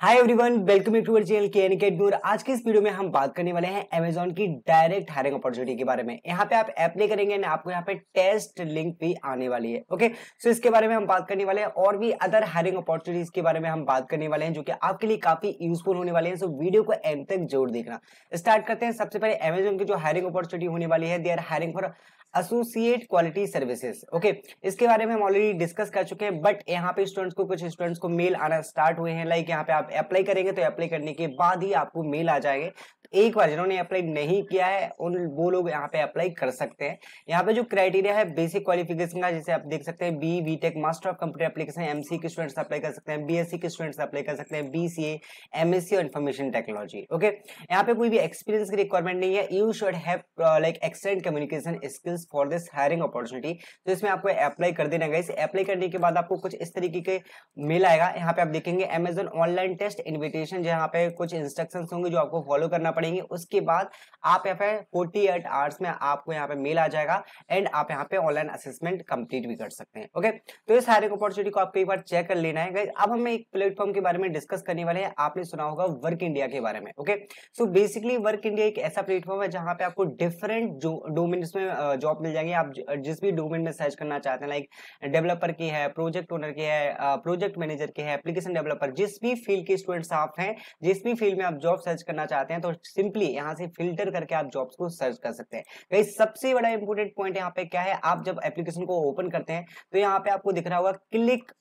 hi everyone welcome back to channel के एनके डूर आज के इस वीडियो में हम बात करने वाले हैं अमेजोन की डायरेक्ट हायरिंग अपॉर्चुनिटी के बारे में यहाँ पे आप अप्लाई करेंगे ना आपको यहाँ पे टेस्ट लिंक भी आने वाली है ओके सो इसके बारे में हम बात करने वाले हैं और भी अदर हायरिंग अपॉर्चुनिटीज के बारे में हम बात करने वाले हैं जो कि आपके लिए काफी यूजफुल होने वाले हैं सो वीडियो को एंड तक जरूर देखना स्टार्ट करते हैं सबसे पहले अमेजोन की जो हायरिंग अपॉर्चुनिटी होने वाली है they are hiring for associate quality services okay इसके बारे में हम ऑलरेडी डिस्कस कर चुके हैं बट यहाँ पे स्टूडेंट्स को कुछ स्टूडेंट्स को मेल आना स्टार्ट हुए हैं लाइक यहाँ पे आप आप अप्लाई करेंगे तो अप्लाई करने के बाद ही आपको मेल आ जाएंगे तो एक बार जिन्होंने अप्लाई नहीं किया है उन वो लोग यहाँ पे अप्लाई कर सकते हैं यहाँ पे जो क्राइटेरिया है बेसिक क्वालिफिकेशन का जैसे आप देख सकते हैं B B tech master of computer application M C के स्टूडेंट्स अप्लाई कर सकते हैं बी एस सी के स्टूडेंट्स अप्लाई कर सकते हैं बी सी एम एमएससी और इन्फॉर्मेशन टेक्नोलॉजी ओके यहाँ पे कोई भी एक्सपीरियंस की रिक्वायरमेंट नहीं है you should have like excellent communication skills for this hiring opportunity तो इसमें आपको अप्लाई कर देना गई अप्लाई करने के बाद आपको कुछ इस तरीके के मेल आएगा यहाँ पे आप देखेंगे अमेजोन ऑनलाइन टेस्ट इनविटेशन जहाँ पे कुछ इंस्ट्रक्शन होंगे जो आपको फॉलो करना पड़ेंगे उसके बाद आप यहाँ पे फोर्टी एट आवर्स में आपको यहाँ पे मेल आ जाएगा एंड आप यहाँ पे ऑनलाइन असेसमेंट कंप्लीट भी कर सकते हैं ओके तो ये सारे अपॉर्चुनिटी को आपको एक बार चेक कर लेना है अब हम एक प्लेटफॉर्म के बारे में डिस्कस करने वाले हैं आपने सुना होगा वर्क इंडिया के बारे में okay so basically work India एक ऐसा प्लेटफॉर्म है जहाँ पे आपको डिफरेंट जो डोमेन्स में जॉब मिल जाएंगे आप जिस भी डोमेन में सर्च करना चाहते हैं लाइक डेवलपर की है प्रोजेक्ट ओनर की है प्रोजेक्ट मैनेजर की है एप्लीकेशन डेवलपर जिस भी फील्ड के स्टूडेंट्स आप हैं जिस भी फील्ड में आप जॉब सर्च करना चाहते हैं तो सिंपली यहाँ से फिल्टर करके आप जॉब्स को सर्च कर सकते हैं गई तो सबसे बड़ा इंपोर्टेंट पॉइंट यहाँ पे क्या है आप जब एप्लीकेशन को ओपन करते हैं तो यहाँ पे आपको दिख रहा होगा click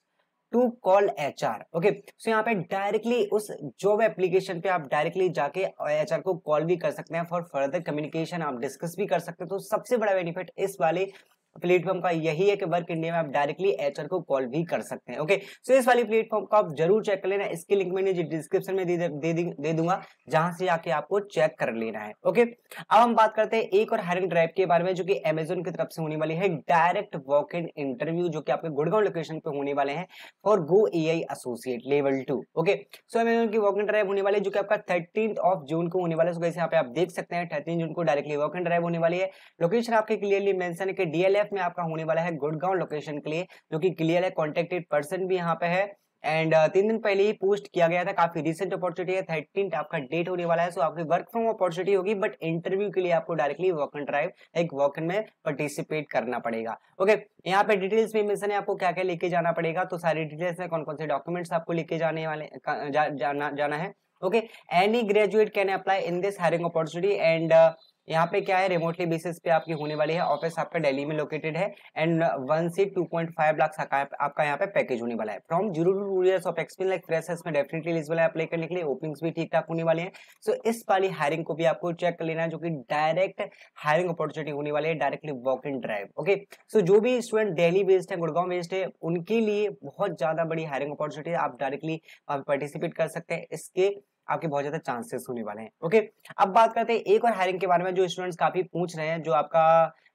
to call H R okay so यहाँ पे डायरेक्टली उस जॉब एप्लीकेशन पे आप डायरेक्टली जाके एच आर को कॉल भी कर सकते हैं फॉर फर्दर कम्युनिकेशन आप डिस्कस भी कर सकते हैं तो सबसे बड़ा बेनिफिट इस वाले प्लेटफॉर्म का यही है कि वर्क इंडिया में आप डायरेक्टली एच को कॉल भी कर सकते हैं ओके सो इस वाली प्लेटफॉर्म को आप जरूर चेक कर लेना इसके लिंक मैंने डिस्क्रिप्शन में दे, दे, दे दूंगा जहां से आके आपको चेक कर लेना है ओके अब हम बात करते हैं एक और हायरिंग ड्राइव के बारे में जो कि अमेजोन की तरफ से होने वाली है डायरेक्ट वॉक इन इंटरव्यू जो कि आपके गुड़गांव लोकेशन पे होने वाले हैं for go a associate level two okay so Amazon की वॉक इन ड्राइव होने वाली है जो कि आपका थर्टीन ऑफ जून को होने वाला है यहाँ पे आप देख सकते हैं थर्टीन जून को डायरेक्टली वॉक इन ड्राइव होने वाली है लोकेशन आपके क्लियरली मैं डीएलएफ पीडीएफ में आपका होने वाला है गुड़गांव लोकेशन के लिए जो कि क्लियर है कॉन्टेक्टेड पर्सन भी यहाँ पे है एंड uh, तीन दिन पहले ही पोस्ट किया गया था काफी रिसेंट अपॉर्चुनिटी है थर्टीन आपका डेट होने वाला है सो so आपकी वर्क फ्रॉम अपॉर्चुनिटी होगी बट इंटरव्यू के लिए आपको डायरेक्टली वॉक एंड ड्राइव एक वॉक में पार्टिसिपेट करना पड़ेगा ओके okay, यहाँ पे डिटेल्स में मेंशन है आपको क्या क्या लेके जाना पड़ेगा तो सारी डिटेल्स में कौन कौन से डॉक्यूमेंट्स आपको लेके जाने वाले जा, जाना जाना है okay any graduate can apply in this hiring opportunity and यहाँ पे क्या है रिमोटली बेसिस पे आपकी होने वाली है ऑफिस आपका दिल्ली में लोकेटेड है एंड वन से टू पॉइंट फाइव लाख आपका यहाँ पे पैकेज होने वाला है from zero to two years of experience like freshers में डेफिनेटली इस वाला अप्लाई करने के लिए ओपनिंग्स भी ठीक ठाक होने वाले हैं सो so, इस वाली हायरिंग को भी आपको चेक कर लेना है जो कि डायरेक्ट हायरिंग अपॉर्चुनिटी होने वाली है directly walk in drive okay so जो भी स्टूडेंट डेली बेस्ड है गुड़गांव बेस्ड है उनके लिए बहुत ज्यादा बड़ी हायरिंग अपॉर्चुनिटी आप डायरेक्टली पार्टिसिपेट कर सकते हैं इसके आपके बहुत ज्यादा चांसेस होने वाले हैं ओके अब बात करते हैं एक और हायरिंग के बारे में जो स्टूडेंट्स काफी पूछ रहे हैं जो आपका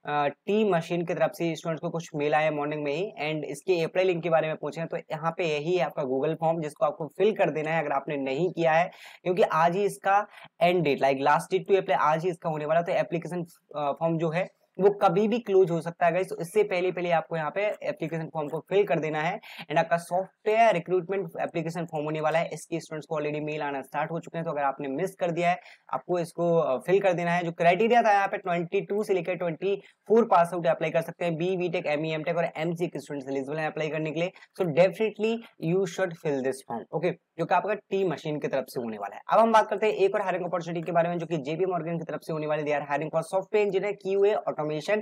टी मशीन की तरफ से स्टूडेंट्स को कुछ मिला है मॉर्निंग में ही एंड इसके अप्रैल लिंक के बारे में पूछे हैं तो यहाँ पे यही है आपका गूगल फॉर्म जिसको आपको फिल कर देना है अगर आपने नहीं किया है क्योंकि आज ही इसका end date like last date to apply आज ही इसका होने वाला तो एप्लीकेशन फॉर्म जो है वो कभी भी क्लोज हो सकता है तो इससे पहले पहले आपको यहाँ पे एप्लीकेशन फॉर्म को फिल कर देना है एंड आपका सॉफ्टवेयर रिक्रूटमेंट एप्लीकेशन फॉर्म होने वाला है इसके स्टूडेंट्स को ऑलरेडी मेल आना स्टार्ट हो चुके हैं तो अगर आपने मिस कर दिया है आपको इसको फिल कर देना है जो क्राइटेरिया था यहाँ पे ट्वेंटी से लेकर ट्वेंटी पास आउट अप्लाई कर सकते हैं B B tech M tech और एम सी के स्टूडेंट्स एलिजिबल है अप्लाई करने के लिए so definitely you should fill this form okay जो कि आपका टी मशीन की तरफ से होने वाला है अब हम बात करते हैं एक और हायरिंग अपॉर्चुनिटी के बारे में जो कि जेपी मॉर्गन की तरफ से होने वाले they are hiring for software engineer हुए और ऑटोमेशन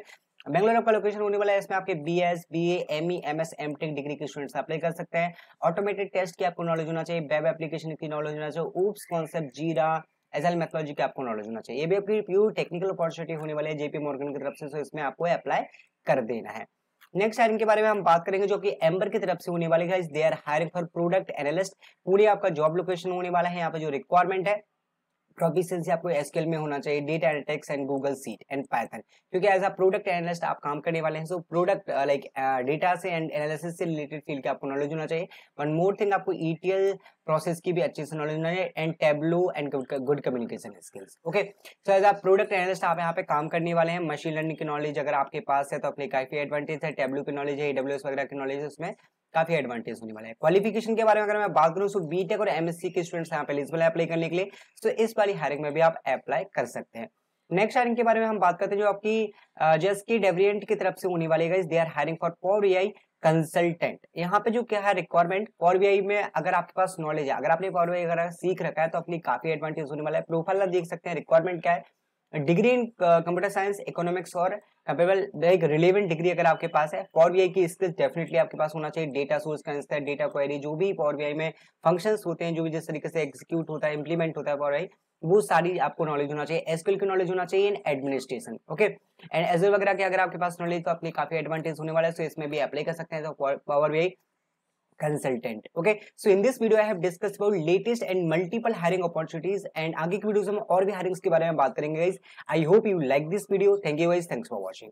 बेंगलोर आपका लोकेशन होने वाला है इसमें आपके B S B M E M S M tech degree के स्टूडेंट्स अप्लाई कर सकते हैं ऑटोमेटेड टेस्ट की आपको नॉलेज होना चाहिए वेब एप्लीकेशन की नॉलेज होना चाहिए ऊप्स कॉन्सेप्ट जीरा एजल मेथोलॉजी की आपको नॉलेज होना चाहिए ये भी आपकी प्योर टेक्निकल अपॉर्चुनिटी होने वाले जेपी मॉर्गन की तरफ से इसमें आपको अप्लाई कर देना है नेक्स्ट हायरिंग के बारे में हम बात करेंगे जो कि एम्बर की तरफ से होने वाली है they are hiring for product analyst पूरी आपका जॉब लोकेशन होने वाला है यहाँ पे जो रिक्वायरमेंट है प्रोफिशेंसी आपको एसक्यूएल में होना चाहिए data analytics and Google sheet and Python क्योंकि एज अ प्रोडक्ट एनालिस्ट आप काम करने वाले हैं सो प्रोडक्ट लाइक डेटा से एंड एनालिसिस से रिलेटेड फील्ड का आपको नॉलेज होना चाहिए वन मोर थिंग आपको ईटीएल e प्रोसेस की भी अच्छे से नॉलेज होना चाहिए and Tableau and good communication skills okay so as a product analyst आप यहाँ पे काम करने वाले हैं मशीन लर्निंग की नॉलेज अगर आपके पास है तो अपने काफी एडवांटेज है टेबलो की नॉलेज है डब्ल्यू वगैरह की नॉलेज है उसमें काफी एडवांटेज होने वाला है क्वालिफिकेशन के बारे में अगर मैं बात करूँ तो बीटेक और एमएससी के स्टूडेंट्स यहाँ पे एलिजिबल है अप्लाई करने के लिए तो इस वाली हायरिंग में भी आप अप्लाई कर सकते हैं नेक्स्ट हायरिंग के बारे में हम बात करते हैं जो आपकी जस्ट की डेवरियंट की तरफ से होने वाली है they are hiring for power I consultant यहाँ पे जो क्या है रिक्वायरमेंट पॉवर वी में अगर आपके पास नॉलेज है अगर आपने पॉवर वी अगर सीख रखा है तो अपनी काफी एडवांटेज होने वाला है प्रोफाइल आप देख सकते हैं रिक्वायरमेंट क्या है degree in computer science economics और कैपेबल एक रिलेवेंट डिग्री अगर आपके पास है पॉवर बी की स्किल्स डेफिनेटली आपके पास होना चाहिए डेटा सोर्स का है डेटा क्वेरी जो भी पॉवर बी में फंक्शंस होते हैं जो भी जिस तरीके से एग्जीक्यूट होता है इंप्लीमेंट होता है पॉर बी वो सारी आपको नॉलेज होना चाहिए एसक्यूएल की नॉलेज होना चाहिए in administration okay and edge वगैरह के अगर आपके पास नॉलेज तो अपनी काफी एडवांटेज होने वाला है तो इसमें भी अप्लाई कर सकते हैं तो power I consultant okay so in this video I have discuss about latest and multiple hiring opportunities and आगे की वीडियो में और भी हायरिंग्स के बारे में बात करेंगे I hope you like this video thank you guys thanks for watching